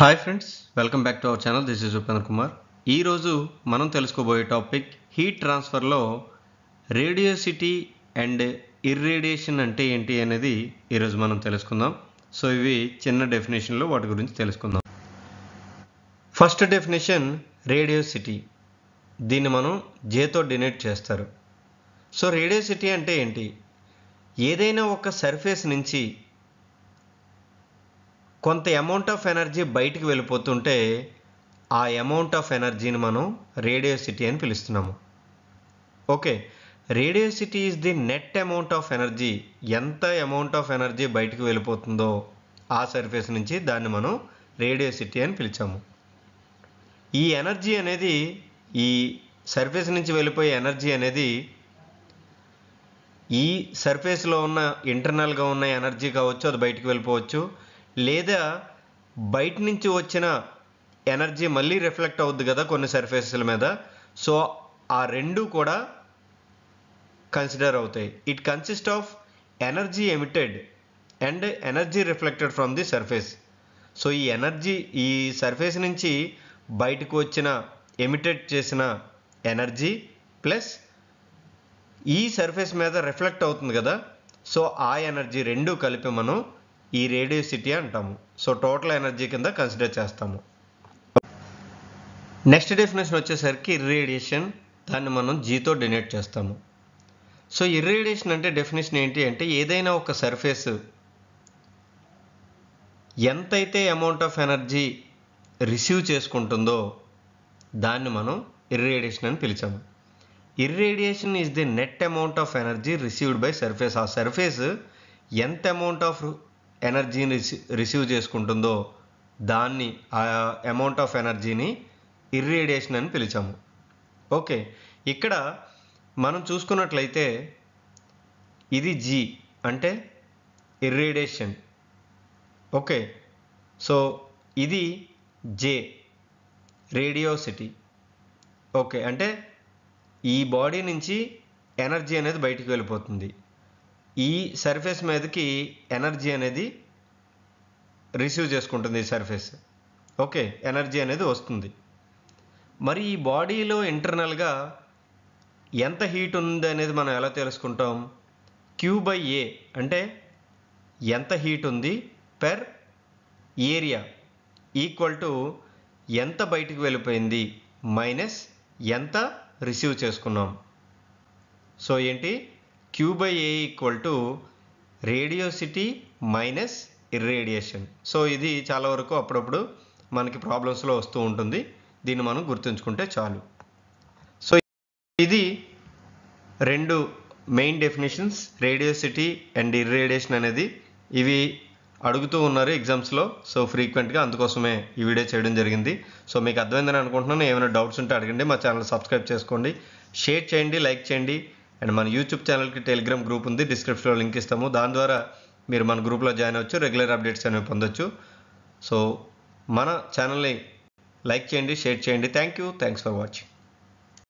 hi friends welcome back to our channel this is Upendra Kumar ఈరోజు మనం తెలుసుకోబోయే టాపిక్ హీట్ ట్రాన్స్ఫర్లో రేడియోసిటీ అండ్ ఇర్రేడియేషన్ అంటే ఏంటి అనేది ఈరోజు మనం తెలుసుకుందాం సో ఇవి చిన్న డెఫినేషన్లో వాటి గురించి తెలుసుకుందాం ఫస్ట్ డెఫినేషన్ రేడియోసిటీ దీన్ని మనం జేతో డినేట్ చేస్తారు సో రేడియోసిటీ అంటే ఏంటి ఏదైనా ఒక సర్ఫేస్ నుంచి కొంత అమౌంట్ ఆఫ్ ఎనర్జీ బయటికి వెళ్ళిపోతుంటే ఆ అమౌంట్ ఆఫ్ ఎనర్జీని మనం రేడియో సిటీ అని పిలుస్తున్నాము okay radiosity is the net amount of energy ఎంత అమౌంట్ ఆఫ్ ఎనర్జీ బయటికి వెళ్ళిపోతుందో ఆ సర్ఫేస్ నుంచి దాన్ని మనం రేడియో సిటీ అని పిలిచాము ఈ ఎనర్జీ అనేది ఈ సర్ఫేస్ నుంచి వెళ్ళిపోయే ఎనర్జీ అనేది ఈ సర్ఫేస్లో ఉన్న ఇంటర్నల్గా ఉన్న ఎనర్జీ కావచ్చు అది బయటికి వెళ్ళిపోవచ్చు లేదా బయట నుంచి వచ్చిన ఎనర్జీ మళ్ళీ రిఫ్లెక్ట్ అవుద్ది కదా కొన్ని సర్ఫేసెల మీద సో ఆ రెండు కూడా కన్సిడర్ అవుతాయి it consist of energy emitted and energy reflected from the surface so ఈ ఎనర్జీ ఈ సర్ఫేస్ నుంచి బయటకు వచ్చిన ఎమిటెడ్ చేసిన ఎనర్జీ ప్లస్ ఈ సర్ఫేస్ మీద రిఫ్లెక్ట్ అవుతుంది కదా సో ఆ ఎనర్జీ రెండు కలిపి మనం ఈ రేడియోసిటీ అంటాము సో టోటల్ ఎనర్జీ కింద కన్సిడర్ చేస్తాము నెక్స్ట్ డెఫినేషన్ వచ్చేసరికి ఇర్రేడియేషన్ దాన్ని మనం జీతో డినేట్ చేస్తాము సో ఇర్రేడియేషన్ అంటే డెఫినేషన్ ఏంటి అంటే ఏదైనా ఒక సర్ఫేస్ ఎంతైతే అమౌంట్ ఆఫ్ ఎనర్జీ రిసీవ్ చేసుకుంటుందో దాన్ని మనం ఇర్రేడియేషన్ అని పిలిచాము irradiation is the net amount of energy received by surface ఆ సర్ఫేస్ ఎంత అమౌంట్ ఆఫ్ ఎనర్జీని రిసీవ్ చేసుకుంటుందో దాన్ని ఆ అమౌంట్ ఆఫ్ ఎనర్జీని ఇర్రేడియేషన్ అని పిలిచాము ఓకే ఇక్కడ మనం చూసుకున్నట్లయితే ఇది జీ అంటే ఇర్రేడియేషన్ ఓకే సో ఇది జే రేడియోసిటీ ఓకే అంటే ఈ బాడీ నుంచి ఎనర్జీ అనేది బయటికి వెళ్ళిపోతుంది ఈ సర్ఫేస్ మీదకి ఎనర్జీ అనేది రిసీవ్ చేసుకుంటుంది ఈ సర్ఫేస్ ఓకే ఎనర్జీ అనేది వస్తుంది మరి ఈ బాడీలో ఇంటర్నల్గా ఎంత హీట్ ఉంది అనేది మనం ఎలా తెలుసుకుంటాం క్యూ బై ఏ అంటే ఎంత హీట్ ఉంది పెర్ ఏరియా ఈక్వల్ టు ఎంత బయటికి వెళ్ళిపోయింది మైనస్ ఎంత రిసీవ్ చేసుకున్నాం సో ఏంటి Q by A equal to radiosity minus irradiation so ఇది చాలా వరకు అప్పుడప్పుడు మనకి ప్రాబ్లమ్స్లో వస్తూ ఉంటుంది దీన్ని మనం గుర్తుంచుకుంటే చాలు సో ఇది రెండు main definitions radiosity and irradiation అనేది ఇవి అడుగుతూ ఉన్నారు ఎగ్జామ్స్లో సో ఫ్రీక్వెంట్గా అందుకోసమే ఈ వీడియో చేయడం జరిగింది సో మీకు అర్థమైందని అనుకుంటున్నాను ఏమైనా డౌట్స్ ఉంటే అడగండి మా ఛానల్ సబ్స్క్రైబ్ చేసుకోండి షేర్ చేయండి లైక్ చేయండి అండ్ మన యూట్యూబ్ ఛానల్కి టెలిగ్రామ్ గ్రూప్ ఉంది డిస్క్రిప్షన్లో లింక్ ఇస్తాము దాని ద్వారా మీరు మన గ్రూప్లో జాయిన్ అవ్వచ్చు రెగ్యులర్ అప్డేట్స్ అనేవి పొందొచ్చు సో మన ఛానల్ని లైక్ చేయండి షేర్ చేయండి thank you thanks for watching